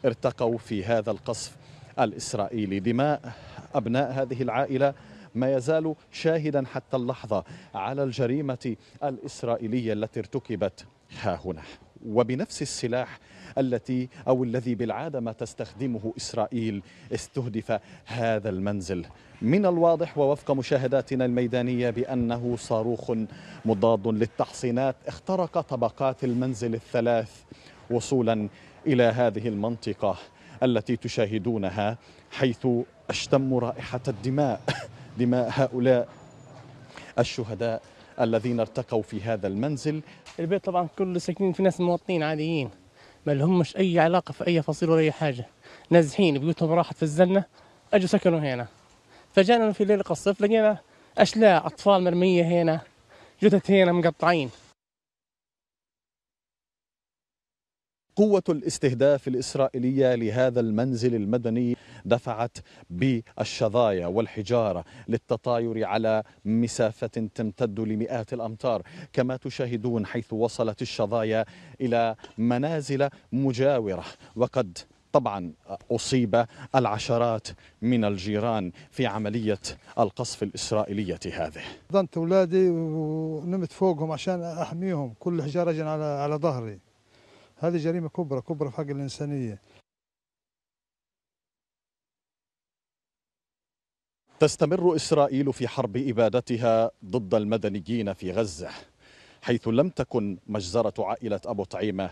ارتقوا في هذا القصف الإسرائيلي دماء أبناء هذه العائلة ما يزال شاهدا حتى اللحظة على الجريمة الإسرائيلية التي ارتكبت ها هنا وبنفس السلاح التي او الذي بالعاده ما تستخدمه اسرائيل استهدف هذا المنزل من الواضح ووفق مشاهداتنا الميدانيه بانه صاروخ مضاد للتحصينات اخترق طبقات المنزل الثلاث وصولا الى هذه المنطقه التي تشاهدونها حيث اشتم رائحه الدماء دماء هؤلاء الشهداء الذين ارتقوا في هذا المنزل البيت طبعا كله ساكنين في ناس مواطنين عاديين ما لهمش اي علاقه في اي فصيل ولا اي حاجه نازحين بيوتهم راحت في الزنه اجوا سكنوا هنا فجانا في ليله الصيف لقينا اشلاء اطفال مرميه هنا جثث هنا مقطعين قوة الاستهداف الإسرائيلية لهذا المنزل المدني دفعت بالشظايا والحجارة للتطاير على مسافة تمتد لمئات الأمتار كما تشاهدون حيث وصلت الشظايا إلى منازل مجاورة وقد طبعا أصيب العشرات من الجيران في عملية القصف الإسرائيلية هذه ضنت أولادي ونمت فوقهم عشان أحميهم كل حجارة على ظهري هذه جريمة كبرى كبرى في حق الإنسانية تستمر إسرائيل في حرب إبادتها ضد المدنيين في غزة حيث لم تكن مجزرة عائلة أبو طعيمة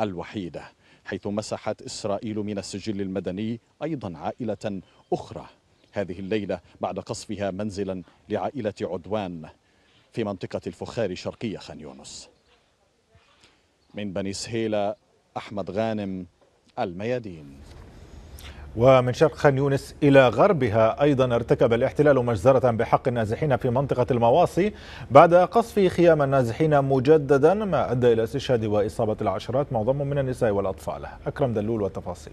الوحيدة حيث مسحت إسرائيل من السجل المدني أيضا عائلة أخرى هذه الليلة بعد قصفها منزلا لعائلة عدوان في منطقة الفخار شرقية خان يونس من بني سهيلة أحمد غانم الميادين ومن شرق خان يونس إلى غربها أيضا ارتكب الاحتلال مجزرة بحق النازحين في منطقة المواصي بعد قصف خيام النازحين مجددا ما أدى إلى استشهاد وإصابة العشرات معظمهم من النساء والأطفال أكرم دلول والتفاصيل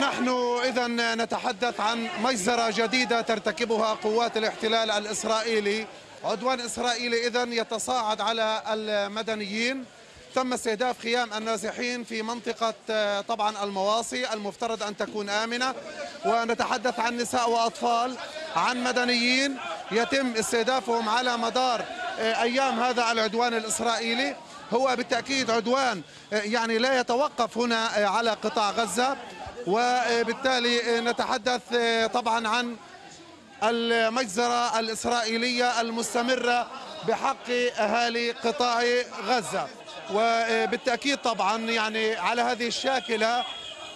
نحن إذا نتحدث عن مجزرة جديدة ترتكبها قوات الاحتلال الإسرائيلي عدوان إسرائيلي إذا يتصاعد على المدنيين تم استهداف خيام النازحين في منطقة طبعا المواصي المفترض أن تكون آمنة ونتحدث عن نساء وأطفال عن مدنيين يتم استهدافهم على مدار آه، أيام هذا العدوان الإسرائيلي هو بالتأكيد عدوان آه، يعني لا يتوقف هنا آه، على قطاع غزة وبالتالي نتحدث طبعا عن المجزرة الإسرائيلية المستمرة بحق أهالي قطاع غزة وبالتأكيد طبعا يعني على هذه الشاكلة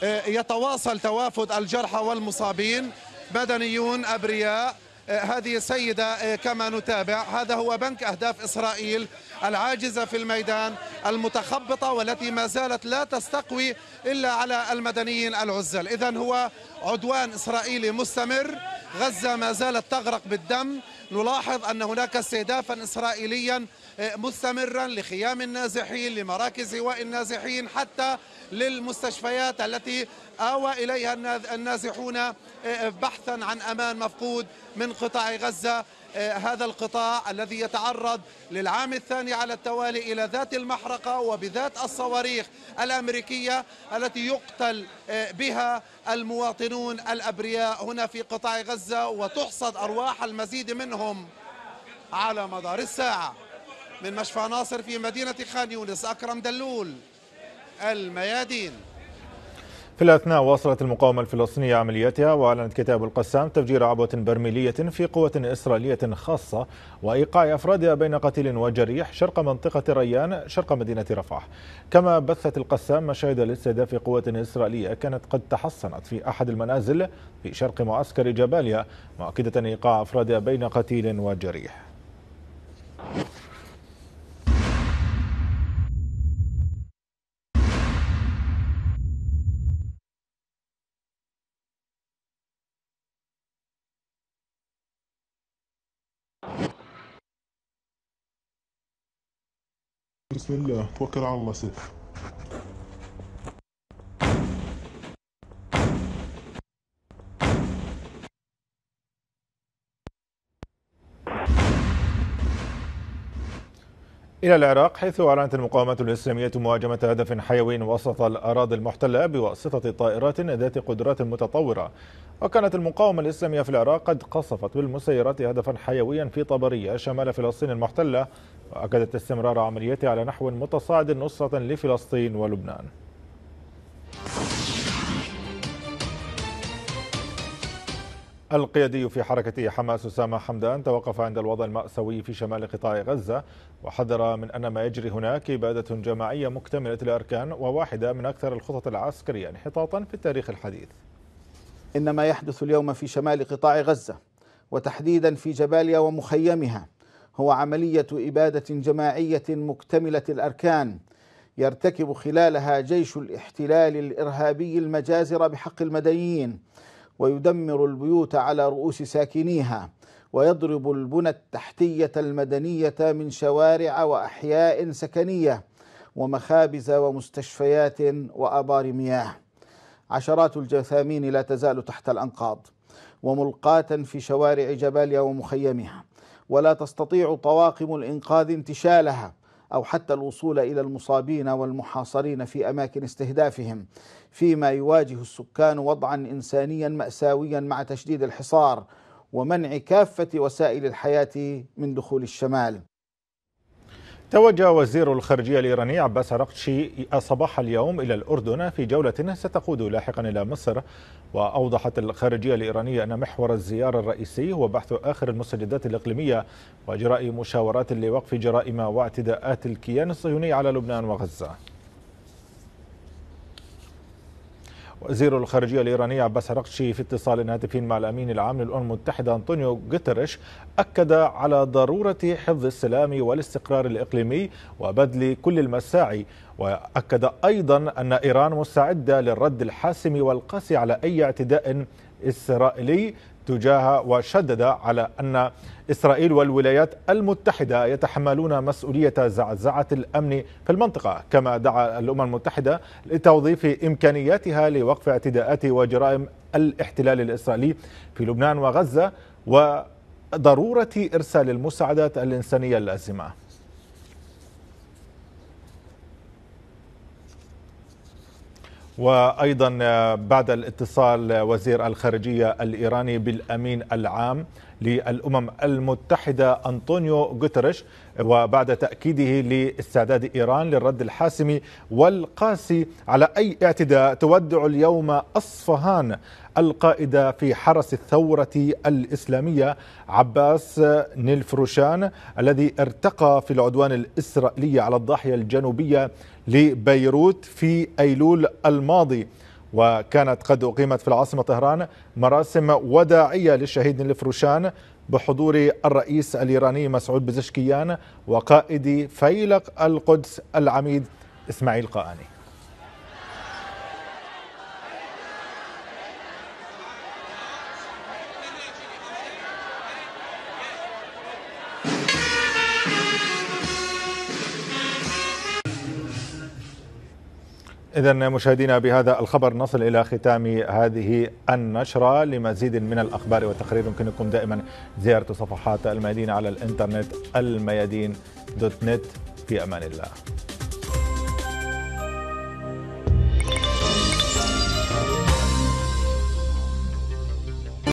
آه، يتواصل توافد الجرحى والمصابين مدنيون أبرياء آه، هذه السيدة آه، كما نتابع هذا هو بنك أهداف إسرائيل العاجزة في الميدان المتخبطة والتي ما زالت لا تستقوي إلا على المدنيين العزل إذا هو عدوان إسرائيلي مستمر غزة ما زالت تغرق بالدم نلاحظ أن هناك استهدافا إسرائيليا مستمرا لخيام النازحين لمراكز إيواء النازحين حتى للمستشفيات التي آوى إليها النازحون آه، بحثا عن أمان مفقود من قطاع غزة آه، هذا القطاع الذي يتعرض للعام الثاني على التوالي إلى ذات المحرقة وبذات الصواريخ الأمريكية التي يقتل آه، بها المواطنون الأبرياء هنا في قطاع غزة وتحصد أرواح المزيد منهم على مدار الساعة من مشفى ناصر في مدينة خان يونس أكرم دلول الميادين في الأثناء واصلت المقاومة الفلسطينية عملياتها وأعلنت كتاب القسام تفجير عبوة برميلية في قوة إسرائيلية خاصة وإيقاع أفرادها بين قتيل وجريح شرق منطقة ريان شرق مدينة رفح كما بثت القسام مشاهد لاستهداف قوة إسرائيلية كانت قد تحصنت في أحد المنازل في شرق معسكر جباليا مؤكدة إيقاع أفرادها بين قتيل وجريح بسم الله توكل على الله سيف إلى العراق حيث أعلنت المقاومة الإسلامية مهاجمة هدف حيوي وسط الأراضي المحتلة بواسطة طائرات ذات قدرات متطورة وكانت المقاومة الإسلامية في العراق قد قصفت بالمسيرات هدفا حيويا في طبرية شمال فلسطين المحتلة وأكدت استمرار عملياتها على نحو متصاعد نصرة لفلسطين ولبنان القيادي في حركة حماس أسامة حمدان توقف عند الوضع المأساوي في شمال قطاع غزة وحذر من أن ما يجري هناك إبادة جماعية مكتملة الأركان وواحدة من أكثر الخطط العسكرية انحطاطا في التاريخ الحديث إن ما يحدث اليوم في شمال قطاع غزة وتحديدا في جباليا ومخيمها هو عملية إبادة جماعية مكتملة الأركان يرتكب خلالها جيش الاحتلال الإرهابي المجازر بحق المدنيين ويدمر البيوت على رؤوس ساكنيها ويضرب البنى التحتيه المدنيه من شوارع واحياء سكنيه ومخابز ومستشفيات وابار مياه عشرات الجثامين لا تزال تحت الانقاض وملقاه في شوارع جباليا ومخيمها ولا تستطيع طواقم الانقاذ انتشالها أو حتى الوصول إلى المصابين والمحاصرين في أماكن استهدافهم فيما يواجه السكان وضعا إنسانيا مأساويا مع تشديد الحصار ومنع كافة وسائل الحياة من دخول الشمال توجه وزير الخارجية الإيراني عباس عراقشي صباح اليوم إلى الأردن في جولة ستقود لاحقا إلى مصر وأوضحت الخارجية الإيرانية أن محور الزيارة الرئيسي هو بحث آخر المستجدات الإقليمية وإجراء مشاورات لوقف جرائم واعتداءات الكيان الصهيوني على لبنان وغزة وزير الخارجية الإيرانية عباس رقشي في اتصال هاتفي مع الأمين العام للأمم المتحدة أنطونيو جوتريش أكد على ضرورة حفظ السلام والاستقرار الإقليمي وبذل كل المساعي وأكد أيضا أن إيران مستعدة للرد الحاسم والقاسي على أي اعتداء إسرائيلي تجاهها وشدد على أن إسرائيل والولايات المتحدة يتحملون مسؤولية زعزعة الأمن في المنطقة كما دعا الأمم المتحدة لتوظيف إمكانياتها لوقف اعتداءات وجرائم الاحتلال الإسرائيلي في لبنان وغزة وضرورة إرسال المساعدات الإنسانية اللازمة وايضا آه، بعد الاتصال آه، وزير الخارجيه الايراني بالامين العام للامم المتحده انطونيو غوتريش وبعد تاكيده لاستعداد ايران للرد الحاسم والقاسي على اي اعتداء تودع اليوم اصفهان القائد في حرس الثوره الاسلاميه عباس آه، نيلفروشان الذي ارتقى في العدوان الاسرائيلي على الضاحيه الجنوبيه لبيروت في أيلول الماضي وكانت قد أقيمت في العاصمة طهران مراسم وداعية للشهيد الفروشان بحضور الرئيس الإيراني مسعود بزشكيان وقائد فيلق القدس العميد إسماعيل قاني إذا مشاهدينا بهذا الخبر نصل إلى ختام هذه النشرة لمزيد من الأخبار والتقارير يمكنكم دائما زيارة صفحات الميادين على الإنترنت الميادين دوت نت في أمان الله